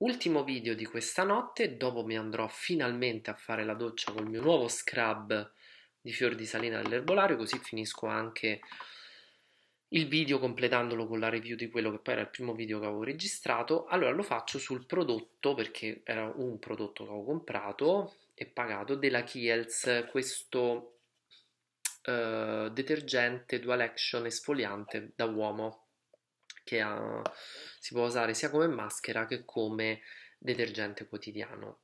Ultimo video di questa notte, dopo mi andrò finalmente a fare la doccia col mio nuovo scrub di fior di salina dell'erbolario, così finisco anche il video completandolo con la review di quello che poi era il primo video che avevo registrato. Allora lo faccio sul prodotto, perché era un prodotto che avevo comprato e pagato, della Kiehl's, questo eh, detergente dual action esfoliante da uomo che ha, eh, si può usare sia come maschera che come detergente quotidiano.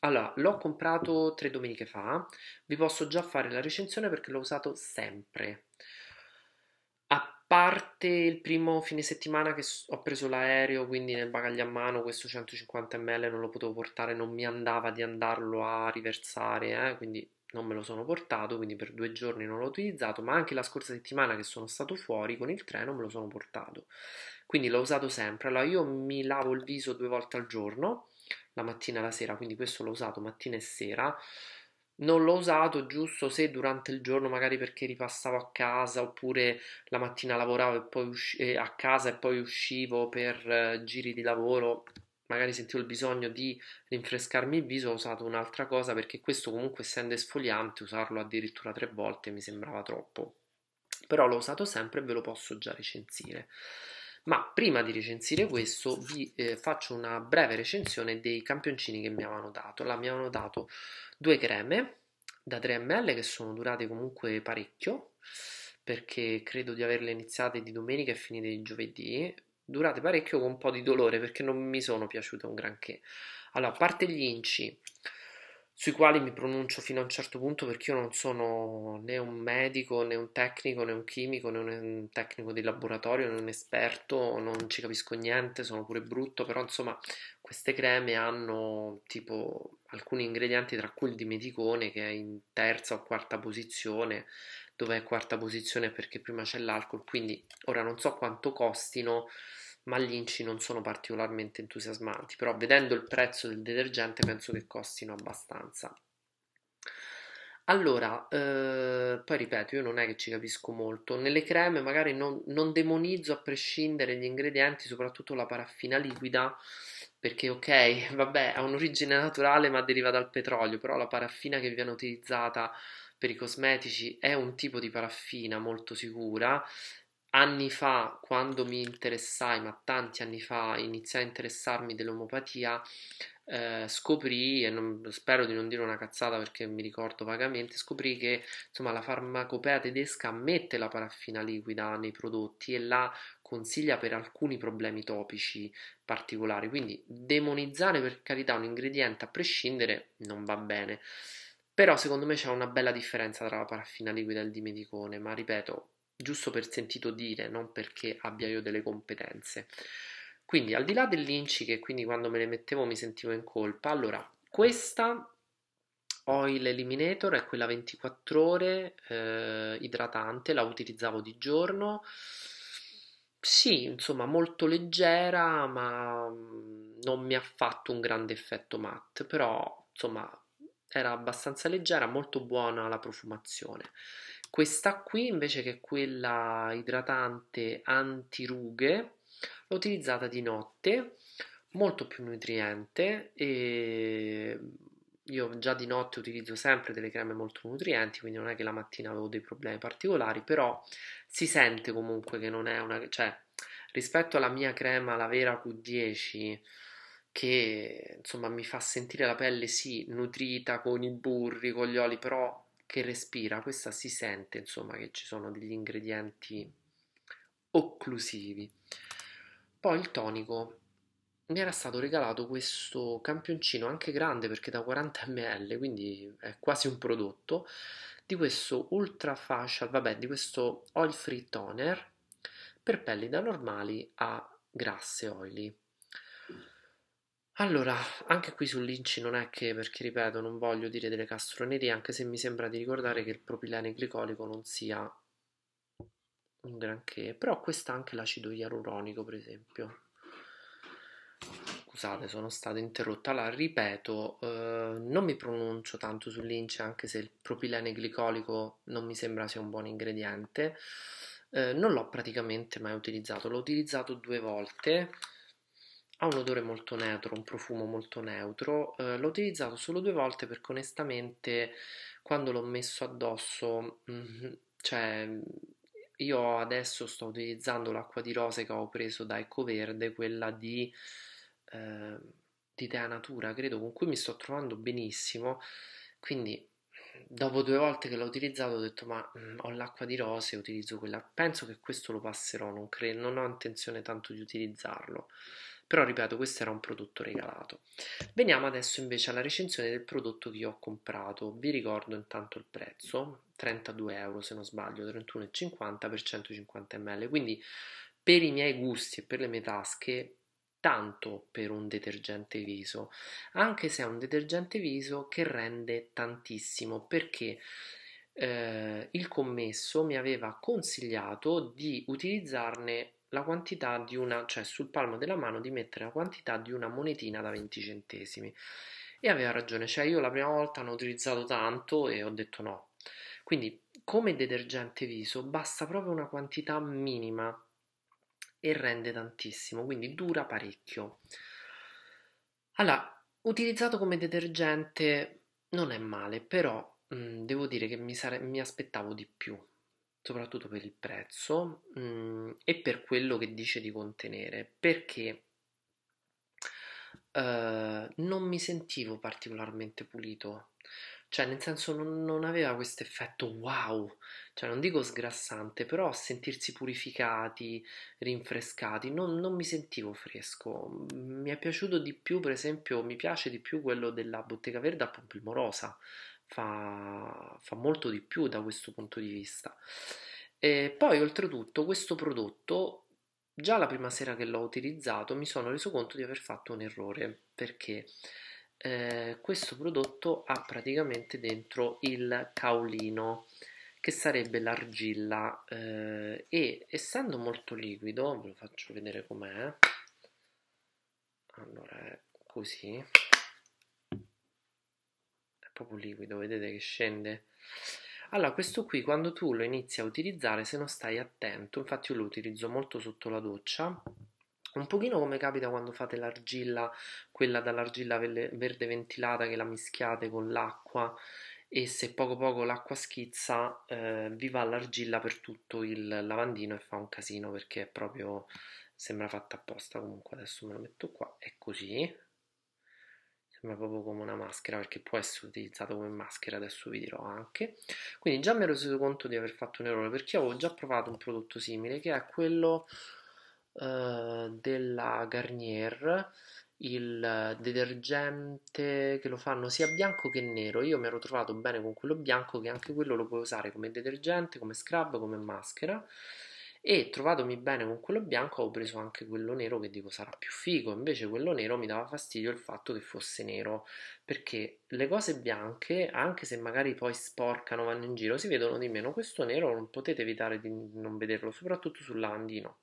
Allora, l'ho comprato tre domeniche fa, vi posso già fare la recensione perché l'ho usato sempre. A parte il primo fine settimana che ho preso l'aereo, quindi nel bagaglio a mano questo 150 ml non lo potevo portare, non mi andava di andarlo a riversare, eh, quindi non me lo sono portato, quindi per due giorni non l'ho utilizzato, ma anche la scorsa settimana che sono stato fuori con il treno me lo sono portato. Quindi l'ho usato sempre. Allora io mi lavo il viso due volte al giorno, la mattina e la sera, quindi questo l'ho usato mattina e sera. Non l'ho usato giusto se durante il giorno, magari perché ripassavo a casa oppure la mattina lavoravo e poi usci- eh, a casa e poi uscivo per eh, giri di lavoro, magari sentivo il bisogno di rinfrescarmi il viso, ho usato un'altra cosa perché questo comunque essendo esfoliante, usarlo addirittura tre volte mi sembrava troppo. Però l'ho usato sempre e ve lo posso già recensire. Ma prima di recensire questo vi eh, faccio una breve recensione dei campioncini che mi avevano dato. La mi avevano dato due creme da 3 ml che sono durate comunque parecchio perché credo di averle iniziate di domenica e finite di giovedì durate parecchio con un po' di dolore perché non mi sono piaciute un granché. Allora, a parte gli inci, sui quali mi pronuncio fino a un certo punto perché io non sono né un medico, né un tecnico, né un chimico, né un tecnico di laboratorio, né un esperto, non ci capisco niente, sono pure brutto, però insomma queste creme hanno tipo alcuni ingredienti tra cui il dimeticone che è in terza o quarta posizione dove è quarta posizione perché prima c'è l'alcol, quindi ora non so quanto costino, ma gli inci non sono particolarmente entusiasmanti, però vedendo il prezzo del detergente penso che costino abbastanza. Allora, eh, poi ripeto, io non è che ci capisco molto, nelle creme magari non, non demonizzo a prescindere gli ingredienti, soprattutto la paraffina liquida, perché ok, vabbè, ha un'origine naturale ma deriva dal petrolio, però la paraffina che viene utilizzata per i cosmetici è un tipo di paraffina molto sicura. Anni fa, quando mi interessai, ma tanti anni fa, iniziai a interessarmi dell'omopatia, eh, scoprì, e non, spero di non dire una cazzata perché mi ricordo vagamente, scoprì che insomma la farmacopea tedesca mette la paraffina liquida nei prodotti e la consiglia per alcuni problemi topici particolari. Quindi demonizzare per carità un ingrediente a prescindere non va bene. Però secondo me c'è una bella differenza tra la paraffina liquida e il dimeticone, ma ripeto, giusto per sentito dire, non perché abbia io delle competenze. Quindi al di là dell'inci che quindi quando me le mettevo mi sentivo in colpa, allora questa Oil Eliminator è quella 24 ore eh, idratante, la utilizzavo di giorno sì, insomma, molto leggera, ma mhmm, non mi ha fatto un grande effetto matte, però insomma era abbastanza leggera, molto buona la profumazione. Questa qui invece che è quella idratante anti-rughe, l'ho utilizzata di notte, molto più nutriente e ehm, io già di notte utilizzo sempre delle creme molto nutrienti, quindi non è che la mattina avevo dei problemi particolari, però si sente comunque che non è una... cioè, rispetto alla mia crema, la vera Q10, che insomma mi fa sentire la pelle sì nutrita con i burri, con gli oli, però che respira, questa si sente insomma che ci sono degli ingredienti occlusivi. Poi il tonico mi era stato regalato questo campioncino anche grande perché da 40 ml, quindi è quasi un prodotto, di questo ultra facial, vabbè, di questo oil free toner per pelli da normali a grasse oily. Allora, anche qui sull'inci non è che, perché ripeto, non voglio dire delle castronerie, anche se mi sembra di ricordare che il propilene glicolico non sia un granché, però questa anche l'acido ialuronico, per esempio, Scusate, sono stata interrotta. Allora, ripeto, eh, non mi pronuncio tanto sull'ince, anche se il propilene glicolico non mi sembra sia un buon ingrediente. Eh, non l'ho praticamente mai utilizzato, l'ho utilizzato due volte. Ha un odore molto neutro, un profumo molto neutro. Eh, l'ho utilizzato solo due volte perché onestamente quando l'ho messo addosso, mh, cioè io adesso sto utilizzando l'acqua di rose che ho preso da Ecoverde, quella di, eh, di Tea Natura, credo, con cui mi sto trovando benissimo. Quindi dopo due volte che l'ho utilizzato ho detto ma mh, mhmm, ho l'acqua di rose, utilizzo quella. Penso che questo lo passerò, non, cre- non ho intenzione tanto di utilizzarlo però ripeto questo era un prodotto regalato veniamo adesso invece alla recensione del prodotto che io ho comprato vi ricordo intanto il prezzo 32 euro se non sbaglio 31,50 per 150 ml quindi per i miei gusti e per le mie tasche tanto per un detergente viso, anche se è un detergente viso che rende tantissimo perché eh, il commesso mi aveva consigliato di utilizzarne la quantità di una, cioè sul palmo della mano di mettere la quantità di una monetina da 20 centesimi. E aveva ragione, cioè io la prima volta l'ho utilizzato tanto e ho detto no. Quindi come detergente viso basta proprio una quantità minima e rende tantissimo, quindi dura parecchio. Allora, utilizzato come detergente non è male, però mh, devo dire che mi, sare- mi aspettavo di più soprattutto per il prezzo mh, mm, e per quello che dice di contenere, perché eh, non mi sentivo particolarmente pulito, cioè nel senso non, non aveva questo effetto wow, cioè non dico sgrassante, però sentirsi purificati, rinfrescati, non, non, mi sentivo fresco, mi è piaciuto di più per esempio, mi piace di più quello della bottega verde a pompilmo fa, fa molto di più da questo punto di vista. E poi oltretutto questo prodotto già la prima sera che l'ho utilizzato mi sono reso conto di aver fatto un errore perché eh, questo prodotto ha praticamente dentro il caolino che sarebbe l'argilla eh, e essendo molto liquido ve lo faccio vedere com'è allora è così proprio liquido, vedete che scende? Allora, questo qui quando tu lo inizi a utilizzare, se non stai attento, infatti io lo utilizzo molto sotto la doccia, un pochino come capita quando fate l'argilla, quella dall'argilla verde ventilata che la mischiate con l'acqua e se poco poco l'acqua schizza eh, vi va l'argilla per tutto il lavandino e fa un casino perché è proprio sembra fatta apposta comunque adesso me lo metto qua è così sembra proprio come una maschera perché può essere utilizzato come maschera, adesso vi dirò anche. Quindi già mi ero reso conto di aver fatto un errore perché avevo già provato un prodotto simile che è quello eh, della Garnier, il detergente che lo fanno sia bianco che nero. Io mi ero trovato bene con quello bianco che anche quello lo puoi usare come detergente, come scrub, come maschera e trovatomi bene con quello bianco ho preso anche quello nero che dico sarà più figo, invece quello nero mi dava fastidio il fatto che fosse nero, perché le cose bianche, anche se magari poi sporcano, vanno in giro, si vedono di meno, questo nero non potete evitare di non vederlo, soprattutto sull'andino.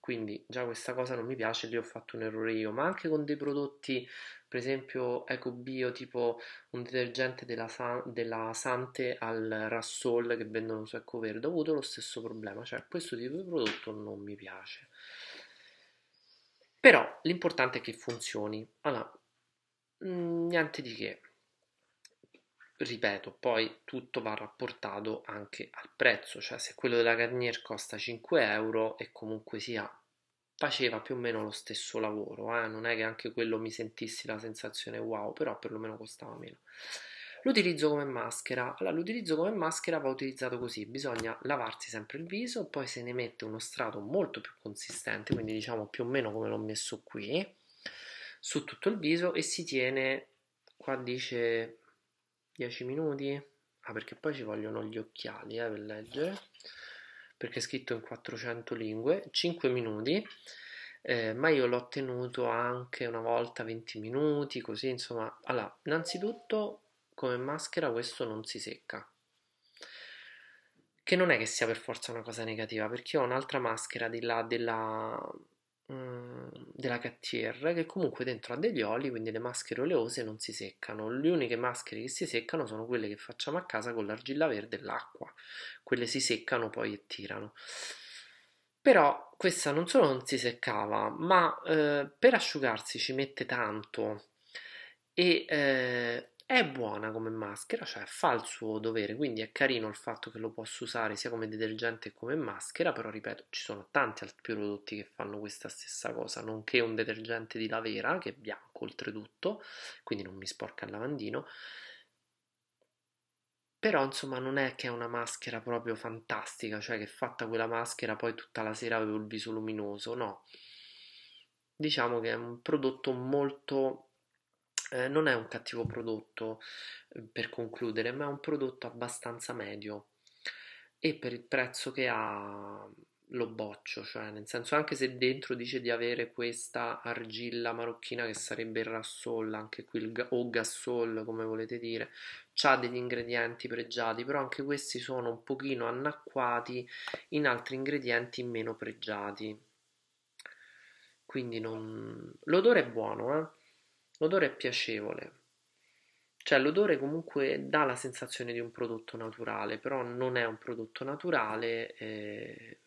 Quindi già questa cosa non mi piace, lì ho fatto un errore io, ma anche con dei prodotti, per esempio EcoBio, tipo un detergente della, San, della Sante al Rassol che vendono su EcoVerde, ho avuto lo stesso problema, cioè questo tipo di prodotto non mi piace. Però l'importante è che funzioni. Allora, mm, niente di che ripeto, poi tutto va rapportato anche al prezzo, cioè se quello della Garnier costa 5 euro e comunque sia faceva più o meno lo stesso lavoro, eh? non è che anche quello mi sentissi la sensazione wow, però perlomeno costava meno. L'utilizzo come maschera. Allora, l'utilizzo come maschera va utilizzato così: bisogna lavarsi sempre il viso, poi se ne mette uno strato molto più consistente, quindi diciamo più o meno come l'ho messo qui, su tutto il viso e si tiene. Qua dice 10 minuti. Ah, perché poi ci vogliono gli occhiali eh, per leggere, perché è scritto in 400 lingue, 5 minuti, eh, ma io l'ho tenuto anche una volta 20 minuti, così insomma. Allora, innanzitutto come maschera questo non si secca, che non è che sia per forza una cosa negativa, perché ho un'altra maschera di là della Mm, della KTR che comunque dentro ha degli oli quindi le maschere oleose non si seccano le uniche maschere che si seccano sono quelle che facciamo a casa con l'argilla verde e l'acqua quelle si seccano poi e tirano però questa non solo non si seccava ma eh, per asciugarsi ci mette tanto e eh, è buona come maschera, cioè fa il suo dovere, quindi è carino il fatto che lo posso usare sia come detergente che come maschera, però ripeto, ci sono tanti altri prodotti che fanno questa stessa cosa, nonché un detergente di lavera, che è bianco oltretutto, quindi non mi sporca il lavandino. Però insomma non è che è una maschera proprio fantastica, cioè che fatta quella maschera poi tutta la sera avevo il viso luminoso, no. Diciamo che è un prodotto molto eh, non è un cattivo prodotto eh, per concludere, ma è un prodotto abbastanza medio e per il prezzo che ha lo boccio, cioè nel senso anche se dentro dice di avere questa argilla marocchina che sarebbe il rassol, anche qui il, o gassol come volete dire, ha degli ingredienti pregiati, però anche questi sono un pochino annacquati in altri ingredienti meno pregiati. Quindi non... l'odore è buono, eh? L'odore è piacevole, cioè l'odore comunque dà la sensazione di un prodotto naturale, però non è un prodotto naturale e,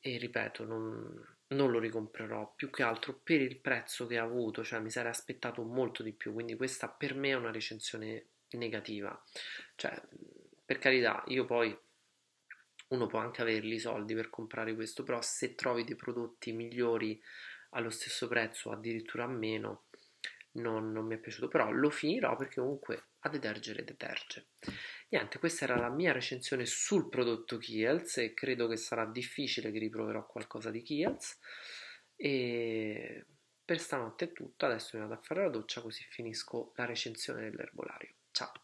e ripeto, non, non, lo ricomprerò più che altro per il prezzo che ha avuto, cioè mi sarei aspettato molto di più, quindi questa per me è una recensione negativa. Cioè, per carità, io poi uno può anche averli i soldi per comprare questo, però se trovi dei prodotti migliori allo stesso prezzo, addirittura a meno, non, non mi è piaciuto, però lo finirò perché comunque a detergere deterge. Niente, questa era la mia recensione sul prodotto Kiehl's e credo che sarà difficile che riproverò qualcosa di Kiehl's. E per stanotte è tutto, adesso mi vado a fare la doccia così finisco la recensione dell'erbolario. Ciao!